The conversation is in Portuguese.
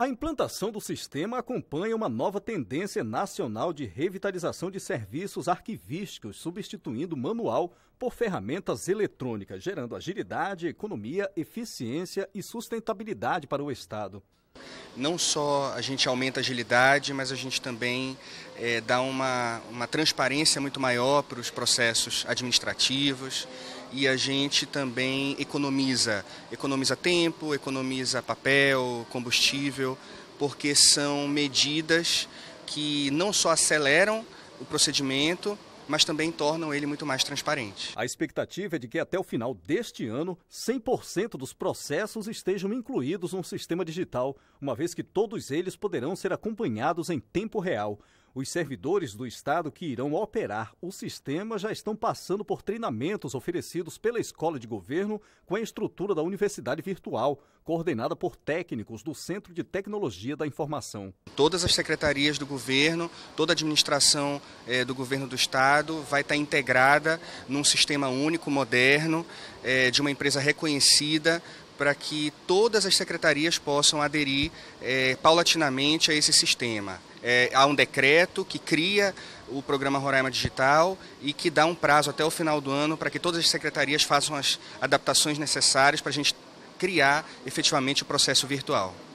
A implantação do sistema acompanha uma nova tendência nacional de revitalização de serviços arquivísticos, substituindo manual por ferramentas eletrônicas, gerando agilidade, economia, eficiência e sustentabilidade para o Estado. Não só a gente aumenta a agilidade, mas a gente também é, dá uma, uma transparência muito maior para os processos administrativos e a gente também economiza, economiza tempo, economiza papel, combustível, porque são medidas que não só aceleram o procedimento, mas também tornam ele muito mais transparente. A expectativa é de que até o final deste ano, 100% dos processos estejam incluídos num sistema digital, uma vez que todos eles poderão ser acompanhados em tempo real. Os servidores do Estado que irão operar o sistema já estão passando por treinamentos oferecidos pela Escola de Governo com a estrutura da Universidade Virtual, coordenada por técnicos do Centro de Tecnologia da Informação. Todas as secretarias do governo, toda a administração eh, do governo do Estado vai estar integrada num sistema único, moderno, eh, de uma empresa reconhecida para que todas as secretarias possam aderir eh, paulatinamente a esse sistema é, há um decreto que cria o programa Roraima Digital e que dá um prazo até o final do ano para que todas as secretarias façam as adaptações necessárias para a gente criar efetivamente o processo virtual.